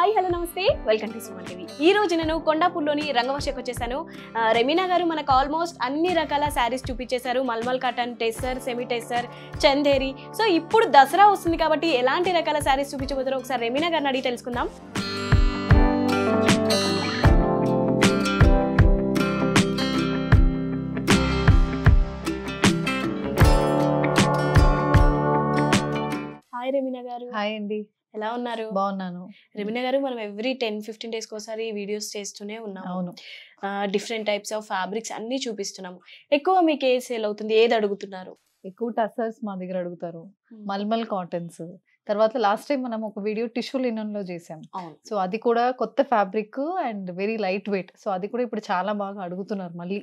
Hi hello నమస్తే welcome to Suman TV ఈ రోజు నేను కొండాపూర్లోని రంగవర్షకు వచ్చేసాను రెమీనా గారు మనకు ఆల్మోస్ట్ అన్ని రకాల శారీస్ చూపించేశారు mulmul cotton tussar semi tussar Chanderi so ఇప్పుడు దసరా వస్తుంది కాబట్టి ఎలాంటి రకాల శారీస్ చూపించబోతారో ఒకసారి రెమీనా గారిని అడిగి తెలుసుకుందాం హాయ్ రెమినా గారు హాయ్ అండి ఎలా ఉన్నారు బాగున్నాను రెమినా గారు మనం ఎవ్రీ టెన్ ఫిఫ్టీన్ డేస్ ఒకసారి వీడియోస్ చేస్తూనే ఉన్నాము అవును డిఫరెంట్ టైప్స్ ఆఫ్ ఫ్యాబ్రిక్స్ అన్ని చూపిస్తున్నాము ఎక్కువ మీకు ఏ సేల్ అవుతుంది ఏది అడుగుతున్నారు ఎక్కువ టసర్స్ మా దగ్గర అడుగుతారు మల్మల్ కాటన్స్ తర్వాత లాస్ట్ టైం మనం ఒక వీడియో టిష్యూ లో చేసాం సో అది కూడా కొత్త fabric and very lightweight so అది కూడా ఇప్పుడు చాలా బాగా అడుగుతున్నారు మళ్ళీ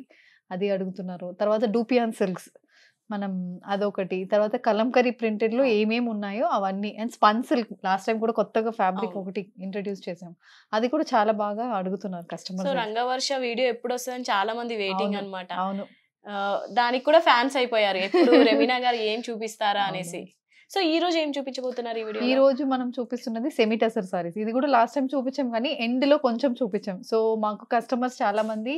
అది అడుగుతున్నారు తర్వాత డూపియాన్ సిల్క్స్ మనం అదొకటి తర్వాత కలంకరీ ప్రింటెడ్ లో ఏమేమి ఉన్నాయో అవన్నీ అండ్ స్పన్సిల్ లాస్ట్ టైం కూడా కొత్తగా ఫ్యాబ్రిక్ ఒకటి ఇంట్రడ్యూస్ చేసాం అది కూడా చాలా బాగా అడుగుతున్నారు కస్టమర్ రంగవర్ష వీడియో ఎప్పుడు వస్తుందని చాలా మంది వెయిటింగ్ అనమాట అవును దానికి కూడా ఫ్యాన్స్ అయిపోయారు ఎప్పుడు రెమినా గారు ఏం చూపిస్తారా అనేసి సో ఈ రోజు ఏం చూపించబోతున్నారు ఈ వీడియో ఈ రోజు మనం చూపిస్తున్నది సెమీ టసర్ సారీస్ ఇది కూడా లాస్ట్ టైం చూపించాం కానీ ఎండ్ లో కొంచెం చూపించాం సో మాకు కస్టమర్స్ చాలా మంది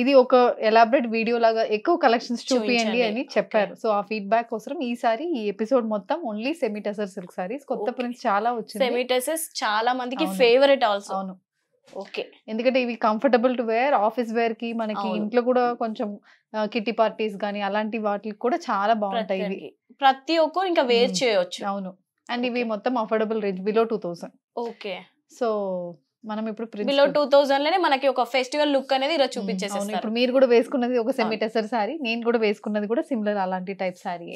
ఇది ఒక ఎలాబరేట్ వీడియో లాగా ఎక్కువ కలెక్షన్స్ చూపియండి అని చెప్పారు సో ఆ ఫీడ్బ్యాక్ కోసం ఈసారి ఈ ఎపిసోడ్ మొత్తం ఓన్లీ సెమీటసర్ సిల్క్ సారీస్ కొత్త ప్రింట్స్ చాలా వచ్చింది సెమీటసర్స్ చాలా మందికి ఫేవరెట్ ఆల్సో అవును ఓకే ఎందుకంటే ఇవి comfortable to wear office wear కి మనకి ఇంట్లో కూడా కొంచెం కిట్టి పార్టీస్ కానీ అలాంటి వాటికి కూడా చాలా బాగుంటాయి ఇవి ప్రతి ఒక్కరు ఇంకా వేర్ చేయొచ్చు అవును అండ్ ఇవి మొత్తం affordable range below two thousand okay so మనం ఇప్పుడు బిలో టూ థౌసండ్ లోనే మనకి ఒక ఫెస్టివల్ లుక్ అనేది ఇలా చూపించేసాను ఇప్పుడు మీరు కూడా వేసుకున్నది ఒక సెమీ టెసర్ సారీ నేను కూడా వేసుకున్నది కూడా సిమిలర్ అలాంటి టైప్ సారీ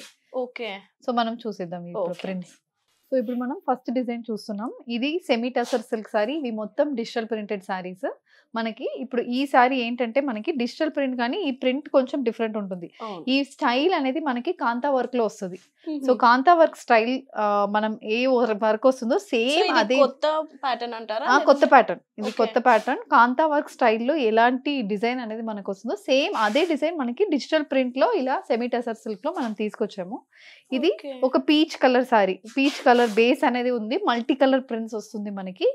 ఓకే సో మనం చూసిద్దాం ఇప్పుడు ప్రింట్స్ సో ఇప్పుడు మనం ఫస్ట్ డిజైన్ చూస్తున్నాం ఇది సెమీ టసర్ సిల్క్ సారీ ఇవి మొత్తం డిజిటల్ ప్రింటెడ్ సారీస్ మనకి ఇప్పుడు ఈ సారీ ఏంటంటే మనకి డిజిటల్ ప్రింట్ కానీ ఈ ప్రింట్ కొంచెం డిఫరెంట్ ఉంటుంది ఈ స్టైల్ అనేది మనకి కాంతా వర్క్ లో వస్తుంది సో కాంతా వర్క్ స్టైల్ మనం ఏ వర్క్ వస్తుందో సేమ్ అదే కొత్త ప్యాటర్న్ అంటారా కొత్త ప్యాటర్న్ ఇది కొత్త ప్యాటర్న్ కాంతా వర్క్ స్టైల్లో ఎలాంటి డిజైన్ అనేది మనకు వస్తుందో సేమ్ అదే డిజైన్ మనకి డిజిటల్ ప్రింట్ లో ఇలా సెమీ టెసర్ సిల్క్ లో మనం తీసుకొచ్చాము ఇది ఒక peach colour sari peach colour colour base అనేది ఉంది మల్టీ కలర్ ప్రింట్స్ వస్తుంది మనకి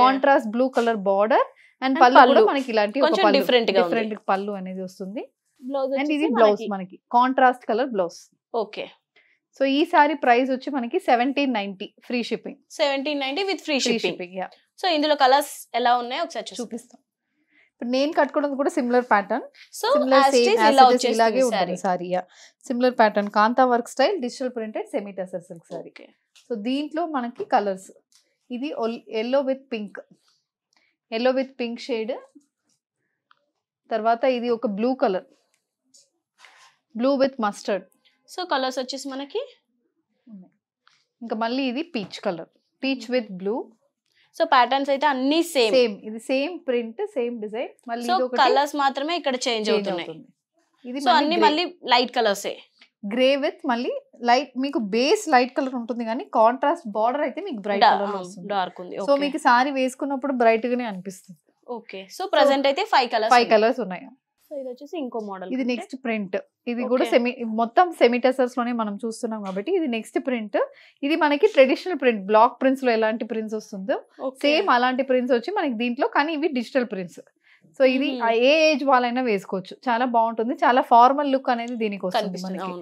contrast blue colour border and pallu కూడా మనకి ఇలాంటి డిఫరెంట్ డిఫరెంట్ పళ్ళు అనేది వస్తుంది అండ్ ఇది బ్లౌజ్ మనకి contrast colour blouse okay so ఈ సారీ ప్రైస్ వచ్చి మనకి seventeen ninety free shipping seventeen ninety with free shipping so ఇందులో కలర్స్ ఎలా ఉన్నాయో ఒకసారి చూపిస్తాం ఇప్పుడు నేను కట్టుకోవడం కూడా సిమిలర్ ప్యాటర్న్ సో సిమిలర్ ఇలాగే ఉంటుంది sari similar pattern kantha work style digital printed semi tussar silk sari so దీంట్లో మనకి కలర్స్ ఇది yellow with pink yellow with pink shade తర్వాత ఇది ఒక blue colour blue with mustard so colours వచ్చేసి మనకి ఇంకా మళ్ళీ ఇది peach colour peach with blue so patterns అయితే అన్ని సేమ్ సేమ్ ఇది సేమ్ ప్రింట్ సేమ్ డిజైన్ మళ్ళీ కలర్స్ మాత్రమే ఇక్కడ చేంజ్ అవుతున్నాయి ఇది అన్ని మళ్ళీ లైట్ కలర్సే గ్రే విత్ మళ్ళీ లైట్ మీకు బేస్ లైట్ కలర్ ఉంటుంది కానీ కాంట్రాస్ట్ బార్డర్ అయితే మీకు బ్రైట్ కలర్ డార్క్ ఉంది సో మీకు సారీ వేసుకున్నప్పుడు బ్రైట్ గానే అనిపిస్తుంది ఓకే సో ప్రెసెంట్ అయితే ఫైవ్ కలర్స్ ఫైవ్ కలర్స్ ఉన్నాయి ఇది వచ్చేసి ఇంకో మోడల్ ఇది నెక్స్ట్ ప్రింట్ ఇది కూడా సెమీ మొత్తం టెసర్స్ లోనే మనం చూస్తున్నాం కాబట్టి ఇది నెక్స్ట్ ప్రింట్ ఇది మనకి ట్రెడిషనల్ ప్రింట్ బ్లాక్ ప్రింట్స్ లో ఎలాంటి ప్రింట్స్ వస్తుందో సేమ్ అలాంటి ప్రింట్స్ వచ్చి మనకి దీంట్లో కానీ ఇవి డిజిటల్ ప్రింట్స్ సో ఇది ఏ ఏజ్ వాళ్ళైనా వేసుకోవచ్చు చాలా బాగుంటుంది చాలా ఫార్మల్ లుక్ అనేది దీనికి వస్తుంది మనకి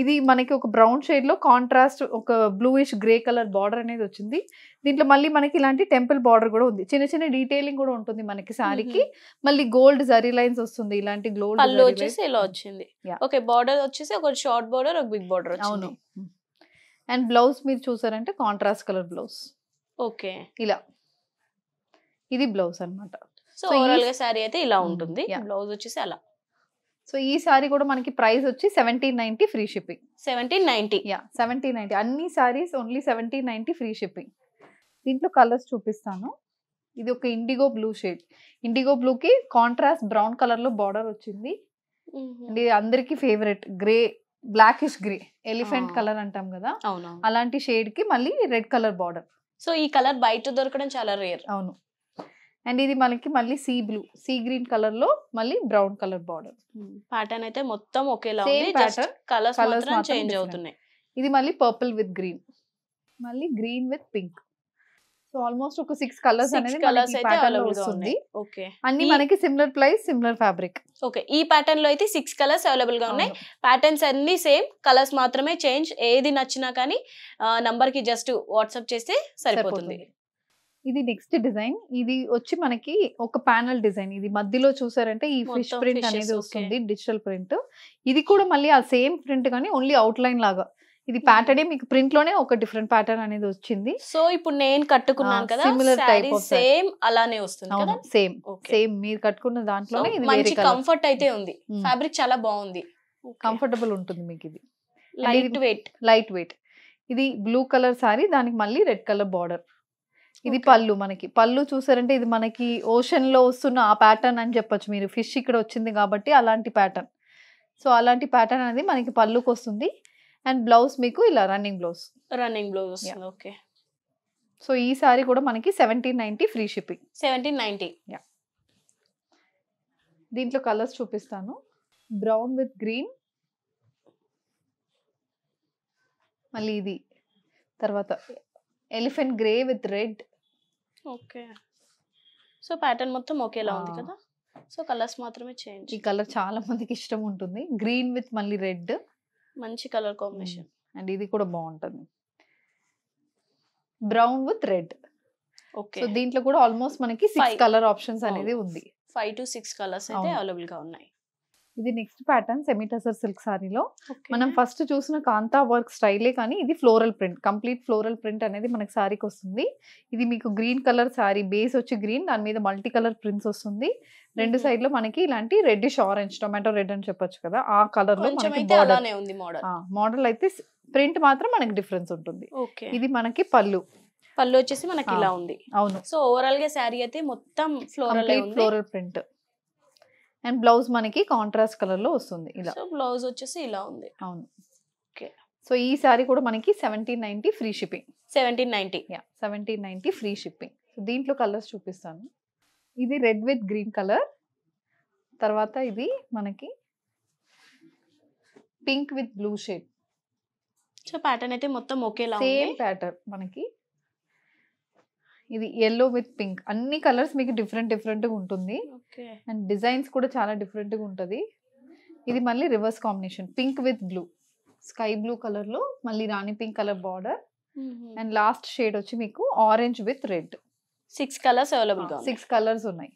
ఇది మనకి ఒక బ్రౌన్ షేడ్ లో కాంట్రాస్ట్ ఒక బ్లూయిష్ గ్రే కలర్ బార్డర్ అనేది వచ్చింది దీంట్లో మళ్ళీ మనకి ఇలాంటి టెంపుల్ బార్డర్ కూడా ఉంది చిన్న చిన్న డీటెయిలింగ్ కూడా ఉంటుంది మనకి సారీకి మళ్ళీ గోల్డ్ జరీ లైన్స్ వస్తుంది ఇలాంటి గోల్డ్ వచ్చేసి ఇలా వచ్చింది ఓకే బార్డర్ వచ్చేసి ఒక షార్ట్ బార్డర్ ఒక బిగ్ బార్డర్ అవును అండ్ బ్లౌజ్ మీరు చూసారంటే కాంట్రాస్ట్ కలర్ బ్లౌజ్ ఓకే ఇలా ఇది బ్లౌజ్ అనమాట సో ఓవరాల్ గా శారీ అయితే ఇలా ఉంటుంది బ్లౌజ్ వచ్చేసి అలా సో ఈ సారీ కూడా మనకి ప్రైస్ వచ్చి seventeen ninety free shipping seventeen ninety ya seventeen ninety అన్ని saris only seventeen ninety free shipping దీంట్లో కలర్స్ చూపిస్తాను ఇది ఒక ఇండిగో బ్లూ షేడ్ ఇండిగో బ్లూకి కాంట్రాస్ట్ బ్రౌన్ కలర్లో బార్డర్ వచ్చింది అండ్ ఇది అందరికీ favourite grey blackish grey elephant colour అంటాం కదా అలాంటి షేడ్ కి మళ్ళీ రెడ్ కలర్ బార్డర్ సో ఈ కలర్ బయట దొరకడం చాలా రేర్ అవును అండ్ ఇది మనకి మళ్ళీ sea blue sea green colour లో మళ్ళీ బ్రౌన్ కలర్ బార్డర్ ప్యాటర్న్ అయితే మొత్తం ఒకేలా ఉంది ప్యాటర్న్ కలర్స్ చేంజ్ అవుతున్నాయి ఇది మళ్ళీ పర్పుల్ విత్ గ్రీన్ మళ్ళీ green with pink so almost ఒక సిక్స్ కలర్స్ అనేది కలర్స్ అయితే అవైలబుల్ ఉంది ఓకే అన్ని మనకి similar price similar fabric okay ఈ ప్యాటర్న్ లో అయితే సిక్స్ కలర్స్ అవైలబుల్ గా ఉన్నాయి ప్యాటర్న్స్ అన్ని సేమ్ కలర్స్ మాత్రమే చేంజ్ ఏది నచ్చినా కానీ నంబర్ కి జస్ట్ వాట్సాప్ చేస్తే సరిపోతుంది ఇది నెక్స్ట్ డిజైన్ ఇది వచ్చి మనకి ఒక ప్యానల్ డిజైన్ ఇది మధ్యలో చూసారంటే ఈ ఫిష్ ప్రింట్ అనేది వస్తుంది డిజిటల్ ప్రింట్ ఇది కూడా మళ్ళీ ఆ సేమ్ ప్రింట్ కానీ ఓన్లీ అవుట్ లైన్ లాగా ఇది ప్యాటర్న్ hmm. మీకు ప్రింట్ లోనే ఒక డిఫరెంట్ ప్యాటర్న్ అనేది వచ్చింది సో ఇప్పుడు నేను కట్టుకున్నాను కదా సిమిలర్ టైప్ సేమ్ అలానే వస్తుంది సేమ్ సేమ్ మీరు కట్టుకున్న దాంట్లోనే ఇది మంచి కంఫర్ట్ అయితే ఉంది ఫ్యాబ్రిక్ hmm. చాలా బాగుంది కంఫర్టబుల్ ఉంటుంది మీకు ఇది లైట్ వెయిట్ లైట్ వెయిట్ ఇది బ్లూ కలర్ సారీ దానికి మళ్ళీ రెడ్ కలర్ బార్డర్ ఇది పళ్ళు మనకి పళ్ళు చూసారంటే ఇది మనకి ఓషన్ లో వస్తున్న ఆ ప్యాటర్న్ అని చెప్పొచ్చు మీరు ఫిష్ ఇక్కడ వచ్చింది కాబట్టి అలాంటి ప్యాటర్న్ సో అలాంటి ప్యాటర్న్ అనేది మనకి పళ్ళుకి వస్తుంది అండ్ బ్లౌజ్ మీకు ఇలా running blouse running blouse okay so ఈ సారీ కూడా మనకి seventeen ninety free shipping seventeen ninety ya దీంట్లో కలర్స్ చూపిస్తాను బ్రౌన్ విత్ గ్రీన్ మళ్ళీ ఇది తర్వాత elephant grey with red okay so pattern మొత్తం ఒకేలా ఉంది కదా సో కలర్స్ మాత్రమే చేంజ్ ఈ కలర్ చాలా మందికి ఇష్టం ఉంటుంది గ్రీన్ విత్ మళ్ళీ రెడ్ మంచి కలర్ కాంబినేషన్ అండ్ ఇది కూడా బాగుంటుంది brown with red okay so దీంట్లో కూడా ఆల్మోస్ట్ మనకి సిక్స్ కలర్ ఆప్షన్స్ అనేది ఉంది ఫైవ్ టు సిక్స్ కలర్స్ అయితే అవైలబుల్ గా ఉన్నాయి ఇది నెక్స్ట్ ప్యాటర్న్ సెమీటసర్ సిల్క్ సారీలో మనం ఫస్ట్ చూసిన కాంతా వర్క్ స్టైలే కానీ ఇది floral print complete floral print అనేది మనకి సారీకి వస్తుంది ఇది మీకు గ్రీన్ కలర్ సారీ బేస్ వచ్చి గ్రీన్ దాని మీద మల్టీ కలర్ ప్రింట్స్ వస్తుంది రెండు సైడ్ లో మనకి ఇలాంటి రెడ్డిష్ ఆరెంజ్ టొమాటో రెడ్ అని చెప్పొచ్చు కదా ఆ కలర్ లో మోడల్ అయితే ప్రింట్ మాత్రం మనకి డిఫరెన్స్ ఉంటుంది ఇది మనకి పళ్ళు పళ్ళు వచ్చేసి మనకి ఇలా ఉంది అవును సో ఓవరాల్ గా శారీ అయితే మొత్తం floral floral print and blouse మనకి కాంట్రాస్ట్ కలర్లో వస్తుంది ఇలా బ్లౌజ్ వచ్చేసి ఇలా ఉంది అవును ఓకే సో ఈ సారీ కూడా మనకి seventeen ninety free shipping seventeen ninety ya seventeen ninety free shipping దీంట్లో కలర్స్ చూపిస్తాను ఇది రెడ్ విత్ గ్రీన్ కలర్ తర్వాత ఇది మనకి pink with blue shade so pattern అయితే మొత్తం ఓకే సేమ్ ప్యాటర్న్ మనకి ఇది ఎల్లో విత్ పింక్ అన్ని కలర్స్ మీకు డిఫరెంట్ డిఫరెంట్గా ఉంటుంది అండ్ డిజైన్స్ కూడా చాలా డిఫరెంట్గా ఉంటుంది ఇది మళ్ళీ reverse combination pink with blue sky blue కలర్లో మళ్ళీ rani pink colour border and last shade వచ్చి మీకు orange with red six colours available six colours ఉన్నాయి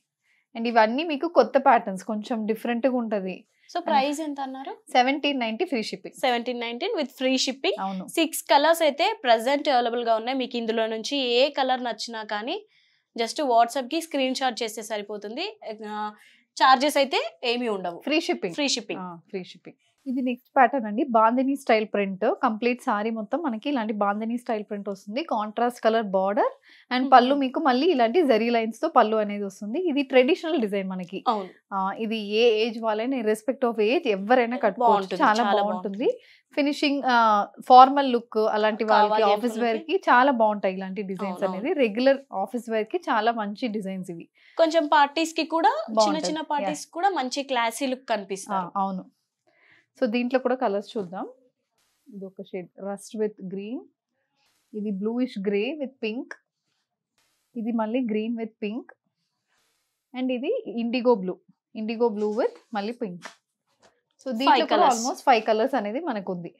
అండ్ ఇవన్నీ మీకు కొత్త ప్యాటర్న్స్ కొంచెం డిఫరెంట్గా ఉంటుంది సో ప్రైస్ ఎంత అన్నారు seventeen ninety free shipping seventeen nineteen with free shipping అవును సిక్స్ కలర్స్ అయితే ప్రజెంట్ అవైలబుల్ గా ఉన్నాయి మీకు ఇందులో నుంచి ఏ కలర్ నచ్చినా కానీ జస్ట్ వాట్సాప్ కి స్క్రీన్ షాట్ చేస్తే సరిపోతుంది చార్జెస్ అయితే ఏమి ఉండవు free shipping free shipping free shipping ఇది నెక్స్ట్ ప్యాటర్న్ అండి bandhani style print complete sari మొత్తం మనకి ఇలాంటి బాందినీ స్టైల్ ప్రింట్ వస్తుంది contrast colour border and pallu మీకు మళ్ళీ ఇలాంటి జరీ లైన్స్ తో పళ్ళు అనేది వస్తుంది ఇది ట్రెడిషనల్ డిజైన్ మనకి ఇది ఏ ఏజ్ వాళ్ళైనా రెస్పెక్ట్ ఆఫ్ ఏజ్ ఎవరైనా కట్టుకోవాలి చాలా బాగుంటుంది ఫినిషింగ్ ఫార్మల్ లుక్ అలాంటి వాళ్ళకి ఆఫీస్ వేర్ కి చాలా బాగుంటాయి ఇలాంటి డిజైన్స్ అనేది రెగ్యులర్ ఆఫీస్ వేర్ కి చాలా మంచి డిజైన్స్ ఇవి కొంచెం పార్టీస్ కి కూడా చిన్న చిన్న పార్టీస్ కూడా మంచి క్లాసీ లుక్ కనిపిస్తుంది అవును సో దీంట్లో కూడా కలర్స్ చూద్దాం ఇది ఒక షేడ్ రస్ట్ విత్ గ్రీన్ ఇది బ్లూయిష్ గ్రే విత్ పింక్ ఇది మళ్ళీ గ్రీన్ విత్ పింక్ అండ్ ఇది indigo blue indigo blue with మళ్ళీ పింక్ సో దీంట్లో ఆల్మోస్ట్ ఫైవ్ కలర్స్ అనేది మనకు ఉంది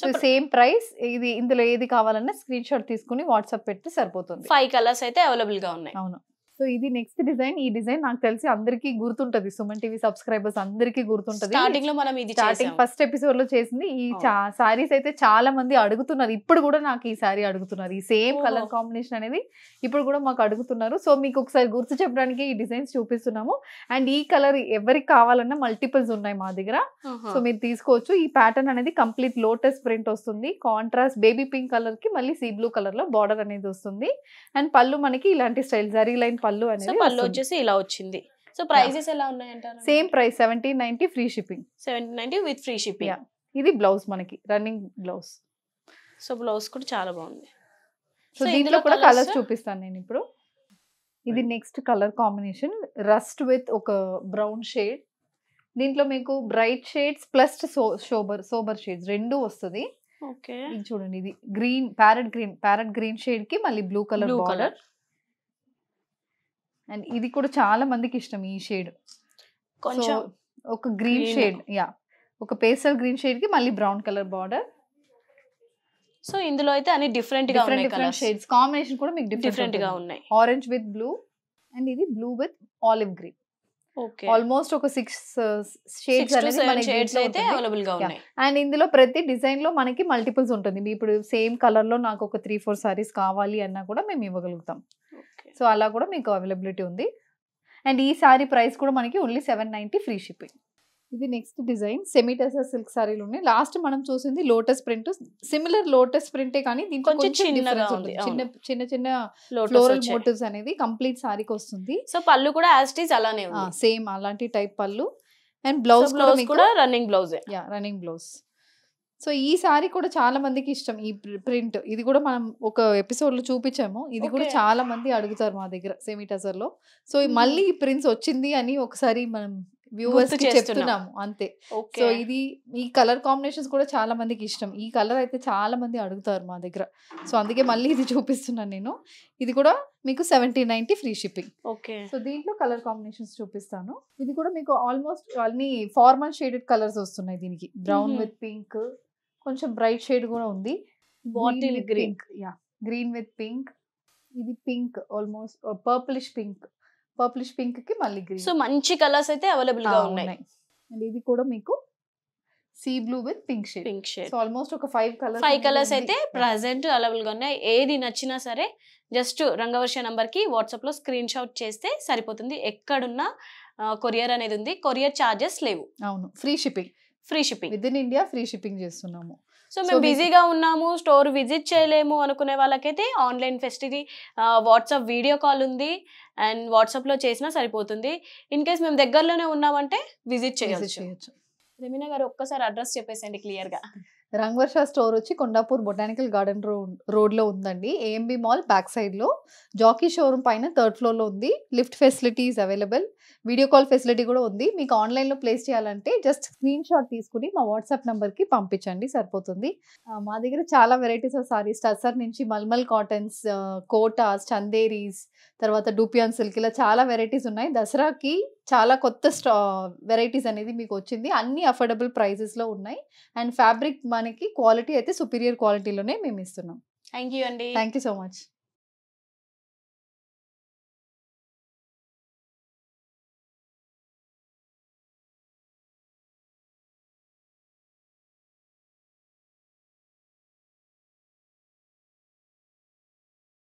సో సేమ్ ప్రైస్ ఇది ఇందులో ఏది కావాలన్నా స్క్రీన్ షాట్ తీసుకుని వాట్సాప్ పెడితే సరిపోతుంది ఫైవ్ కలర్స్ అయితే అవైలబుల్ గా ఉన్నాయి అవును సో ఇది నెక్స్ట్ డిజైన్ ఈ డిజైన్ నాకు తెలిసి అందరికీ గుర్తుంటది సుమన్ టీవీ సబ్స్క్రైబర్స్ అందరికీ గుర్తుంటది స్టార్టింగ్ లో మనం ఇది స్టార్టింగ్ ఫస్ట్ ఎపిసోడ్ లో చేసింది ఈ సారీస్ అయితే చాలా మంది అడుగుతున్నారు ఇప్పుడు కూడా నాకు ఈ సారీ అడుగుతున్నారు ఈ సేమ్ కలర్ కాంబినేషన్ అనేది ఇప్పుడు కూడా మాకు అడుగుతున్నారు సో మీకు ఒకసారి గుర్తు చెప్పడానికి ఈ డిజైన్స్ చూపిస్తున్నాము అండ్ ఈ కలర్ ఎవరికి కావాలన్నా మల్టిపుల్స్ ఉన్నాయి మా దగ్గర సో మీరు తీసుకోవచ్చు ఈ ప్యాటర్న్ అనేది కంప్లీట్ లోటస్ ప్రింట్ వస్తుంది కాంట్రాస్ట్ బేబీ పింక్ కలర్ కి మళ్ళీ సీ బ్లూ కలర్ లో బార్డర్ అనేది వస్తుంది అండ్ పళ్ళు మనకి ఇలాంటి స్టైల్ జరీ లైన్ పళ్ళు అనేది పళ్ళు వచ్చేసి ఇలా వచ్చింది సో ప్రైసెస్ ఎలా ఉన్నాయంటారు same price seventeen ninety free shipping seventeen ninety with free shipping ఇది బ్లౌజ్ మనకి రన్నింగ్ బ్లౌజ్ సో బ్లౌజ్ కూడా చాలా బాగుంది సో దీంట్లో కూడా కలర్స్ చూపిస్తాను నేను ఇప్పుడు ఇది next colour combination rust with ఒక బ్రౌన్ షేడ్ దీంట్లో మీకు bright shades plus sober sober shades రెండు వస్తుంది చూడండి ఇది green parrot green parrot green shade కి మళ్ళీ blue colour blue colour and ఇది కూడా చాలా మందికి ఇష్టం ఈ షేడ్ కొంచెం ఒక గ్రీన్ షేడ్ యా ఒక పేసల్ గ్రీన్ షేడ్ కి మళ్ళీ బ్రౌన్ కలర్ బార్డర్ సో ఇందులో అయితే అన్ని డిఫరెంట్ గా డిఫరెంట్ షేడ్స్ కాంబినేషన్ కూడా మీకు డిఫరెంట్ గా ఉన్నాయి ఆరెంజ్ విత్ బ్లూ అండ్ ఇది blue with olive green almost ఒక సిక్స్ షేడ్స్ uh, అనేది అవైలబుల్ గా ఉన్నాయి అండ్ ఇందులో ప్రతి డిజైన్ లో మనకి మల్టిపుల్స్ ఉంటుంది మీ ఇప్పుడు సేమ్ కలర్ లో నాకు ఒక త్రీ ఫోర్ సారీస్ కావాలి అన్నా కూడా మేము ఇవ్వగలుగుతాం సో అలా కూడా మీకు అవైలబిలిటీ ఉంది అండ్ ఈ సారీ ప్రైస్ కూడా మనకి only seven ninety free shipping ఇది నెక్స్ట్ డిజైన్ సెమీటసా సిల్క్ సారీలు ఉన్నాయి లాస్ట్ మనం చూసింది లోటస్ ప్రింట్ సిమిలర్ లోటస్ ప్రింటే కానీ దీనికి కొంచెం చిన్న చిన్న చిన్న ఫ్లోరల్ మోటివ్స్ అనేది కంప్లీట్ సారీకి వస్తుంది సో పళ్ళు కూడా యాస్టీస్ అలానే సేమ్ అలాంటి టైప్ పళ్ళు అండ్ బ్లౌజ్ బ్లౌజ్ కూడా running blouse running blouse so ఈ సారీ కూడా చాలా మందికి ఇష్టం ఈ ప్రింట్ ఇది కూడా మనం ఒక ఎపిసోడ్ లో చూపించాము ఇది కూడా చాలా మంది అడుగుతారు మా దగ్గర లో సో మళ్ళీ ఈ ప్రింట్స్ వచ్చింది అని ఒకసారి మనం వ్యూవర్స్ చెప్తున్నాము అంతే సో ఇది ఈ కలర్ కాంబినేషన్స్ కూడా చాలా మందికి ఇష్టం ఈ కలర్ అయితే చాలా మంది అడుగుతారు మా దగ్గర సో అందుకే మళ్ళీ ఇది చూపిస్తున్నాను నేను ఇది కూడా మీకు seventy ninety free shipping okay so దీంట్లో కలర్ కాంబినేషన్స్ చూపిస్తాను ఇది కూడా మీకు ఆల్మోస్ట్ అన్ని ఫార్మల్ షేడెడ్ కలర్స్ వస్తున్నాయి దీనికి బ్రౌన్ విత్ పింక్ కొంచెం బ్రైట్ షేడ్ కూడా ఉంది bottle green yeah green with pink ఇది pink almost purplish pink purplish pink కి మళ్ళీ గ్రీన్ సో మంచి కలర్స్ అయితే అవైలబుల్ గా ఉన్నాయి అండ్ ఇది కూడా మీకు sea blue with pink shade pink shade so almost ఒక ఫైవ్ కలర్ ఫైవ్ కలర్స్ అయితే ప్రెసెంట్ అవైలబుల్ గా ఉన్నాయి ఏది నచ్చినా సరే జస్ట్ రంగవర్ష నంబర్ కి వాట్సాప్ లో స్క్రీన్ షాట్ చేస్తే సరిపోతుంది ఎక్కడున్నా కొరియర్ అనేది ఉంది కొరియర్ చార్జెస్ లేవు అవును free shipping free shipping with in India free shipping చేస్తున్నాము సో మేము బిజీగా ఉన్నాము స్టోర్ విజిట్ చేయలేము అనుకునే వాళ్ళకైతే ఆన్లైన్ ఫెస్టిది వాట్సాప్ వీడియో కాల్ ఉంది అండ్ వాట్సాప్లో చేసినా సరిపోతుంది ఇన్ కేస్ మేము దగ్గరలోనే ఉన్నామంటే విజిట్ చేయొచ్చు రమీనా గారు ఒక్కసారి అడ్రస్ చెప్పేసండి క్లియర్గా రంగవర్ష స్టోర్ వచ్చి కొండాపూర్ బొటానికల్ గార్డెన్ రో రోడ్లో ఉందండి ఏఎంబి మాల్ బ్యాక్ సైడ్లో జాకీ షోరూమ్ పైన థర్డ్ ఫ్లోర్లో ఉంది lift facilities available video call facility కూడా ఉంది మీకు ఆన్లైన్లో ప్లేస్ చేయాలంటే జస్ట్ స్క్రీన్ షాట్ తీసుకుని మా వాట్సాప్ నెంబర్కి పంపించండి సరిపోతుంది మా దగ్గర చాలా వెరైటీస్ ఆఫ్ సారీస్ టసర్ నుంచి మల్మల్ కాటన్స్ కోటాస్ చందేరీస్ తర్వాత డూపియాన్ సిల్క్ ఇలా చాలా వెరైటీస్ ఉన్నాయి దసరాకి చాలా కొత్త స్టా వెరైటీస్ అనేది మీకు వచ్చింది అన్ని అఫోర్డబుల్ ప్రైజెస్లో ఉన్నాయి అండ్ ఫ్యాబ్రిక్ మనకి క్వాలిటీ అయితే సుపీరియర్ క్వాలిటీలోనే మేము ఇస్తున్నాం థ్యాంక్ యూ అండి థ్యాంక్ యూ సో మచ్